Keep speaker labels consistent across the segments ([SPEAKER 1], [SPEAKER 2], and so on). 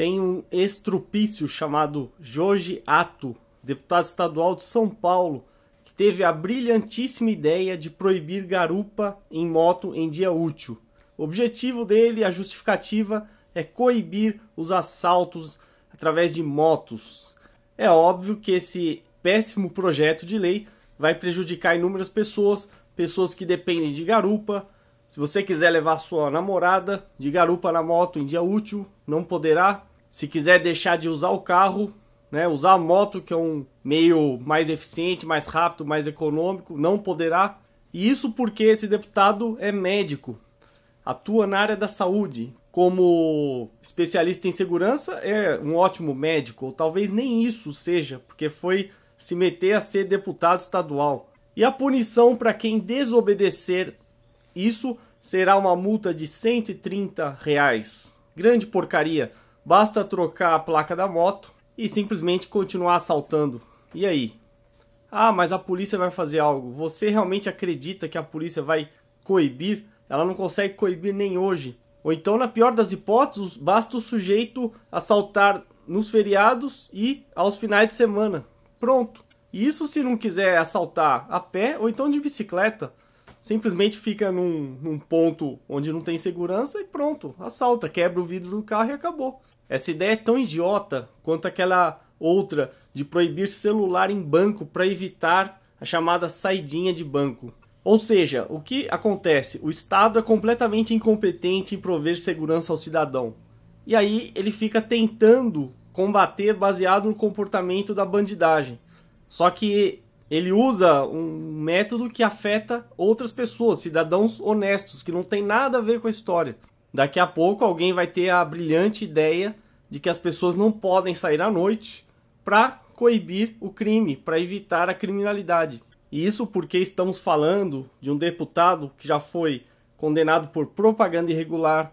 [SPEAKER 1] tem um estrupício chamado Jorge Ato, deputado estadual de São Paulo, que teve a brilhantíssima ideia de proibir garupa em moto em dia útil. O objetivo dele, a justificativa, é coibir os assaltos através de motos. É óbvio que esse péssimo projeto de lei vai prejudicar inúmeras pessoas, pessoas que dependem de garupa. Se você quiser levar sua namorada de garupa na moto em dia útil, não poderá, se quiser deixar de usar o carro, né, usar a moto, que é um meio mais eficiente, mais rápido, mais econômico, não poderá. E isso porque esse deputado é médico, atua na área da saúde. Como especialista em segurança, é um ótimo médico, ou talvez nem isso seja, porque foi se meter a ser deputado estadual. E a punição para quem desobedecer isso será uma multa de 130 reais. Grande porcaria. Basta trocar a placa da moto e simplesmente continuar assaltando. E aí? Ah, mas a polícia vai fazer algo. Você realmente acredita que a polícia vai coibir? Ela não consegue coibir nem hoje. Ou então, na pior das hipóteses, basta o sujeito assaltar nos feriados e aos finais de semana. Pronto. Isso se não quiser assaltar a pé ou então de bicicleta simplesmente fica num, num, ponto onde não tem segurança e pronto, assalta, quebra o vidro do carro e acabou. Essa ideia é tão idiota quanto aquela outra de proibir celular em banco para evitar a chamada saidinha de banco. Ou seja, o que acontece? O Estado é completamente incompetente em prover segurança ao cidadão. E aí ele fica tentando combater baseado no comportamento da bandidagem. Só que ele usa um método que afeta outras pessoas, cidadãos honestos, que não tem nada a ver com a história. Daqui a pouco alguém vai ter a brilhante ideia de que as pessoas não podem sair à noite para coibir o crime, para evitar a criminalidade. E isso porque estamos falando de um deputado que já foi condenado por propaganda irregular,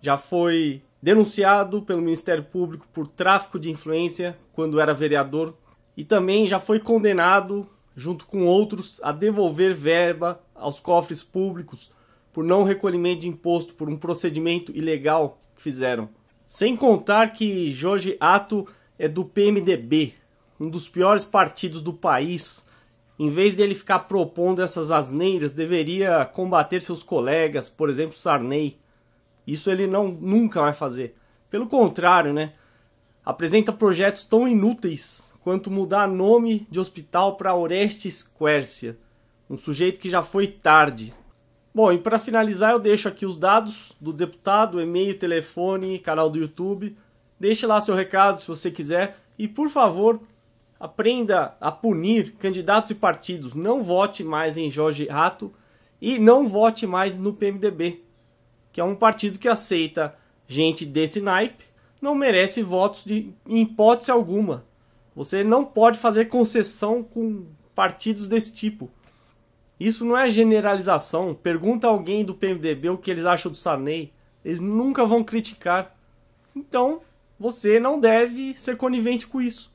[SPEAKER 1] já foi denunciado pelo Ministério Público por tráfico de influência quando era vereador e também já foi condenado, junto com outros, a devolver verba aos cofres públicos por não recolhimento de imposto por um procedimento ilegal que fizeram. Sem contar que Jorge Ato é do PMDB, um dos piores partidos do país. Em vez dele ficar propondo essas asneiras, deveria combater seus colegas, por exemplo, Sarney. Isso ele não nunca vai fazer. Pelo contrário, né? apresenta projetos tão inúteis quanto mudar nome de hospital para Orestes Quércia, um sujeito que já foi tarde. Bom, e para finalizar eu deixo aqui os dados do deputado, e-mail, telefone, canal do YouTube. Deixe lá seu recado se você quiser e por favor, aprenda a punir candidatos e partidos. Não vote mais em Jorge Rato e não vote mais no PMDB, que é um partido que aceita gente desse naipe não merece votos de, em hipótese alguma. Você não pode fazer concessão com partidos desse tipo. Isso não é generalização. Pergunta alguém do PMDB o que eles acham do Sarney. Eles nunca vão criticar. Então, você não deve ser conivente com isso.